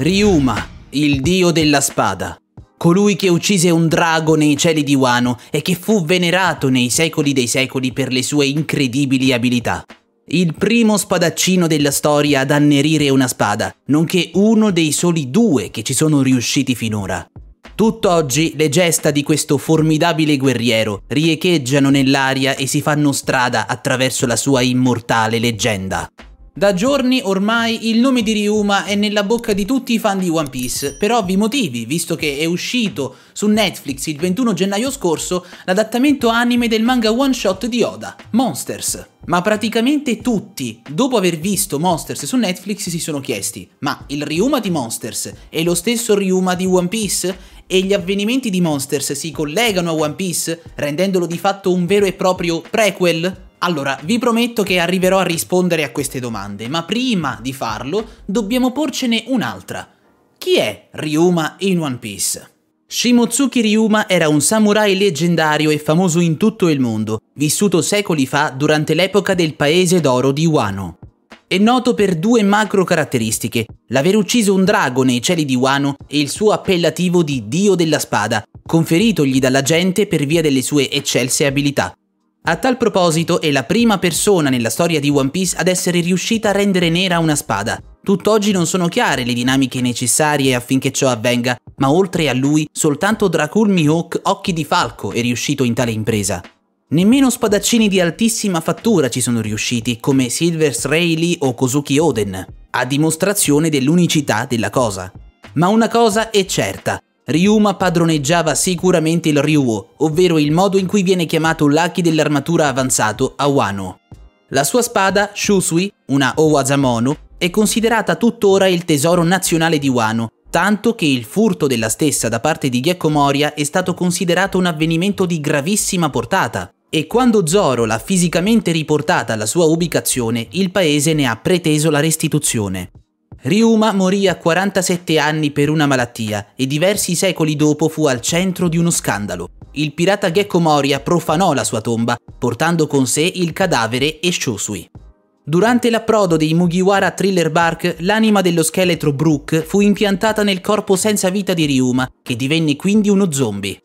Ryuma, il dio della spada, colui che uccise un drago nei cieli di Wano e che fu venerato nei secoli dei secoli per le sue incredibili abilità. Il primo spadaccino della storia ad annerire una spada, nonché uno dei soli due che ci sono riusciti finora. Tutt'oggi le gesta di questo formidabile guerriero riecheggiano nell'aria e si fanno strada attraverso la sua immortale leggenda. Da giorni ormai il nome di Ryuma è nella bocca di tutti i fan di One Piece, per ovvi motivi, visto che è uscito su Netflix il 21 gennaio scorso l'adattamento anime del manga one shot di Oda, Monsters. Ma praticamente tutti, dopo aver visto Monsters su Netflix, si sono chiesti: ma il Ryuma di Monsters è lo stesso Ryuma di One Piece? E gli avvenimenti di Monsters si collegano a One Piece, rendendolo di fatto un vero e proprio prequel? Allora, vi prometto che arriverò a rispondere a queste domande, ma prima di farlo dobbiamo porcene un'altra. Chi è Ryuma in One Piece? Shimotsuki Ryuma era un samurai leggendario e famoso in tutto il mondo, vissuto secoli fa durante l'epoca del Paese d'Oro di Wano. È noto per due macro caratteristiche, l'aver ucciso un drago nei cieli di Wano e il suo appellativo di Dio della Spada, conferitogli dalla gente per via delle sue eccelse abilità. A tal proposito è la prima persona nella storia di One Piece ad essere riuscita a rendere nera una spada. Tutt'oggi non sono chiare le dinamiche necessarie affinché ciò avvenga, ma oltre a lui soltanto Dracul Mihawk Occhi di Falco è riuscito in tale impresa. Nemmeno spadaccini di altissima fattura ci sono riusciti, come Silver Sreilly o Kozuki Oden, a dimostrazione dell'unicità della cosa. Ma una cosa è certa, Ryuma padroneggiava sicuramente il Ryuo, ovvero il modo in cui viene chiamato l'Aki dell'armatura avanzato a Wano. La sua spada, Shusui, una Owazamono, è considerata tuttora il tesoro nazionale di Wano, tanto che il furto della stessa da parte di Gekko Moria è stato considerato un avvenimento di gravissima portata, e quando Zoro l'ha fisicamente riportata alla sua ubicazione, il paese ne ha preteso la restituzione. Ryuma morì a 47 anni per una malattia e diversi secoli dopo fu al centro di uno scandalo. Il pirata Gekko Moria profanò la sua tomba, portando con sé il cadavere e Shosui. Durante l'approdo dei Mugiwara Thriller Bark, l'anima dello scheletro Brook fu impiantata nel corpo senza vita di Ryuma, che divenne quindi uno zombie.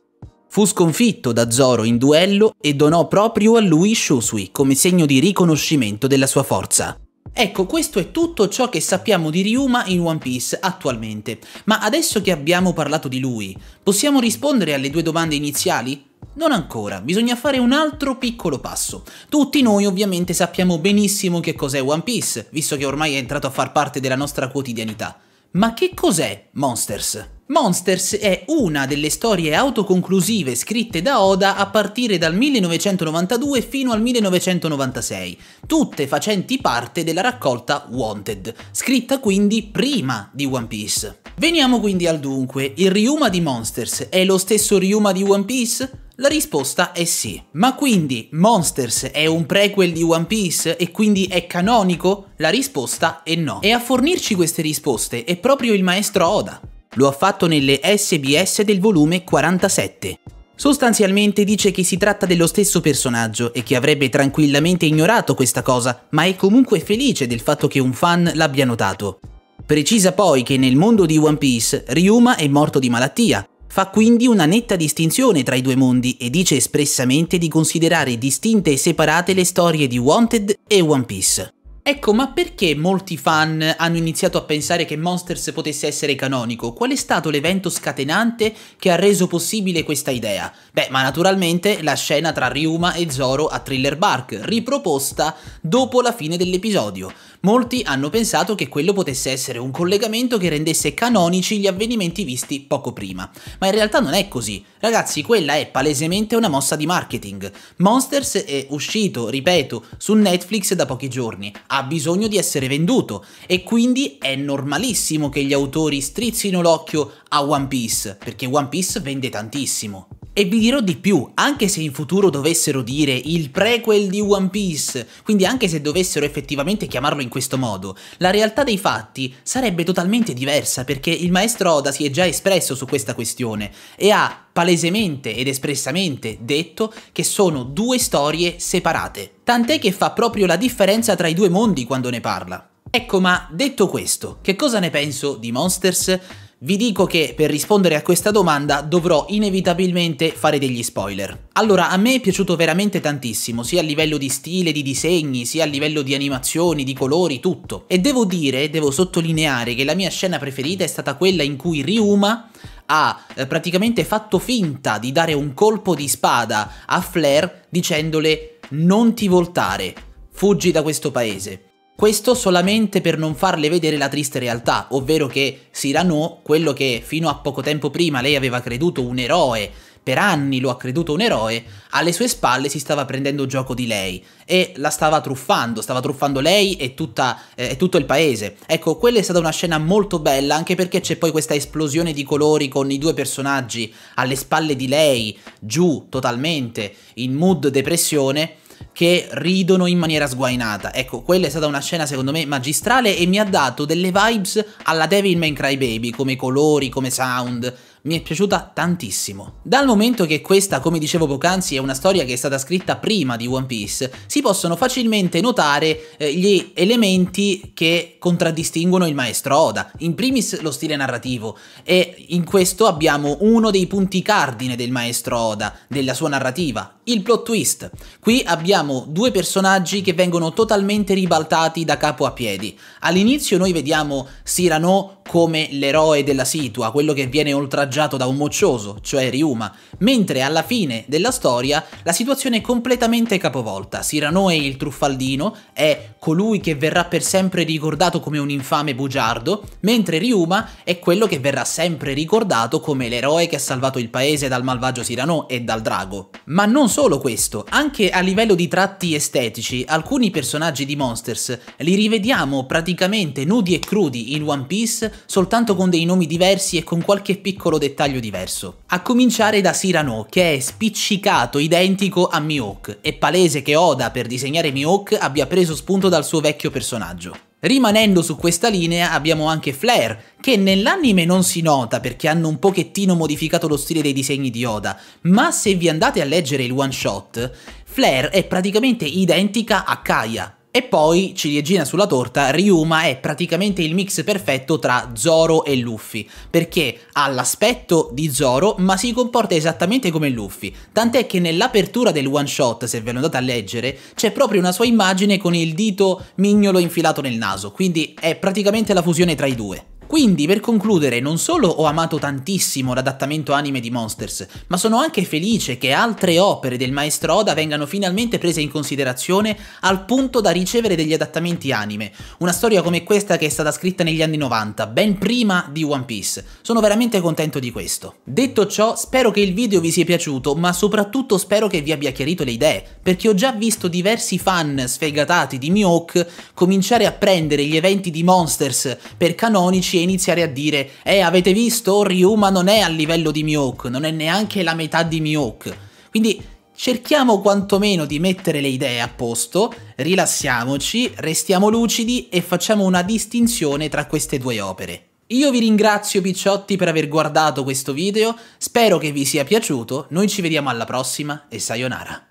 Fu sconfitto da Zoro in duello e donò proprio a lui Shosui come segno di riconoscimento della sua forza. Ecco, questo è tutto ciò che sappiamo di Ryuma in One Piece attualmente, ma adesso che abbiamo parlato di lui, possiamo rispondere alle due domande iniziali? Non ancora, bisogna fare un altro piccolo passo. Tutti noi ovviamente sappiamo benissimo che cos'è One Piece, visto che ormai è entrato a far parte della nostra quotidianità. Ma che cos'è Monsters? Monsters è una delle storie autoconclusive scritte da Oda a partire dal 1992 fino al 1996, tutte facenti parte della raccolta Wanted, scritta quindi prima di One Piece. Veniamo quindi al dunque, il Ryuma di Monsters è lo stesso Ryuma di One Piece? La risposta è sì. Ma quindi Monsters è un prequel di One Piece e quindi è canonico? La risposta è no. E a fornirci queste risposte è proprio il maestro Oda. Lo ha fatto nelle SBS del volume 47. Sostanzialmente dice che si tratta dello stesso personaggio e che avrebbe tranquillamente ignorato questa cosa, ma è comunque felice del fatto che un fan l'abbia notato. Precisa poi che nel mondo di One Piece Ryuma è morto di malattia, fa quindi una netta distinzione tra i due mondi e dice espressamente di considerare distinte e separate le storie di Wanted e One Piece. Ecco, ma perché molti fan hanno iniziato a pensare che Monsters potesse essere canonico? Qual è stato l'evento scatenante che ha reso possibile questa idea? Beh, ma naturalmente la scena tra Ryuma e Zoro a Thriller Bark, riproposta dopo la fine dell'episodio. Molti hanno pensato che quello potesse essere un collegamento che rendesse canonici gli avvenimenti visti poco prima, ma in realtà non è così. Ragazzi, quella è palesemente una mossa di marketing. Monsters è uscito, ripeto, su Netflix da pochi giorni, ha bisogno di essere venduto e quindi è normalissimo che gli autori strizzino l'occhio a One Piece, perché One Piece vende tantissimo. E vi dirò di più, anche se in futuro dovessero dire il prequel di One Piece, quindi anche se dovessero effettivamente chiamarlo in questo modo, la realtà dei fatti sarebbe totalmente diversa perché il maestro Oda si è già espresso su questa questione e ha palesemente ed espressamente detto che sono due storie separate. Tant'è che fa proprio la differenza tra i due mondi quando ne parla. Ecco, ma detto questo, che cosa ne penso di Monsters? Vi dico che per rispondere a questa domanda dovrò inevitabilmente fare degli spoiler. Allora, a me è piaciuto veramente tantissimo, sia a livello di stile, di disegni, sia a livello di animazioni, di colori, tutto. E devo dire, devo sottolineare che la mia scena preferita è stata quella in cui Ryuma ha eh, praticamente fatto finta di dare un colpo di spada a Flair dicendole non ti voltare, fuggi da questo paese. Questo solamente per non farle vedere la triste realtà, ovvero che Cyrano, quello che fino a poco tempo prima lei aveva creduto un eroe, per anni lo ha creduto un eroe, alle sue spalle si stava prendendo gioco di lei e la stava truffando, stava truffando lei e, tutta, eh, e tutto il paese. Ecco, quella è stata una scena molto bella anche perché c'è poi questa esplosione di colori con i due personaggi alle spalle di lei, giù totalmente, in mood depressione che ridono in maniera sguainata. Ecco, quella è stata una scena secondo me magistrale e mi ha dato delle vibes alla Devil May Cry Baby, come colori, come sound, mi è piaciuta tantissimo. Dal momento che questa, come dicevo poc'anzi, è una storia che è stata scritta prima di One Piece, si possono facilmente notare eh, gli elementi che contraddistinguono il maestro Oda. In primis lo stile narrativo, e in questo abbiamo uno dei punti cardine del maestro Oda, della sua narrativa, il plot twist. Qui abbiamo due personaggi che vengono totalmente ribaltati da capo a piedi. All'inizio noi vediamo Cyrano come l'eroe della situa, quello che viene oltraggiato foraggiato da un moccioso, cioè Ryuma, mentre alla fine della storia la situazione è completamente capovolta. Siranoe il truffaldino è colui che verrà per sempre ricordato come un infame bugiardo, mentre Ryuma è quello che verrà sempre ricordato come l'eroe che ha salvato il paese dal malvagio Sirano e dal drago. Ma non solo questo, anche a livello di tratti estetici, alcuni personaggi di Monsters li rivediamo praticamente nudi e crudi in One Piece soltanto con dei nomi diversi e con qualche piccolo dettaglio diverso. A cominciare da Cyrano, che è spiccicato identico a Mihawk. È palese che Oda, per disegnare Mihawk, abbia preso spunto dal suo vecchio personaggio. Rimanendo su questa linea abbiamo anche Flair, che nell'anime non si nota perché hanno un pochettino modificato lo stile dei disegni di Oda, ma se vi andate a leggere il one shot, Flair è praticamente identica a Kaya, e poi, ciliegina sulla torta, Ryuma è praticamente il mix perfetto tra Zoro e Luffy, perché ha l'aspetto di Zoro ma si comporta esattamente come Luffy, tant'è che nell'apertura del one shot, se ve lo andate a leggere, c'è proprio una sua immagine con il dito mignolo infilato nel naso, quindi è praticamente la fusione tra i due. Quindi, per concludere, non solo ho amato tantissimo l'adattamento anime di Monsters, ma sono anche felice che altre opere del maestro Oda vengano finalmente prese in considerazione al punto da ricevere degli adattamenti anime. Una storia come questa che è stata scritta negli anni 90, ben prima di One Piece. Sono veramente contento di questo. Detto ciò, spero che il video vi sia piaciuto, ma soprattutto spero che vi abbia chiarito le idee, perché ho già visto diversi fan sfegatati di Mihawk cominciare a prendere gli eventi di Monsters per canonici e iniziare a dire «Eh, avete visto? Ryuma non è a livello di Mihawk, non è neanche la metà di Mihawk». Quindi cerchiamo quantomeno di mettere le idee a posto, rilassiamoci, restiamo lucidi e facciamo una distinzione tra queste due opere. Io vi ringrazio picciotti per aver guardato questo video, spero che vi sia piaciuto, noi ci vediamo alla prossima e sayonara.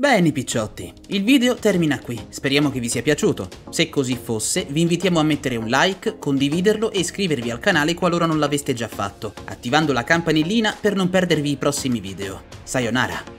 Bene picciotti, il video termina qui, speriamo che vi sia piaciuto. Se così fosse, vi invitiamo a mettere un like, condividerlo e iscrivervi al canale qualora non l'aveste già fatto, attivando la campanellina per non perdervi i prossimi video. Sayonara!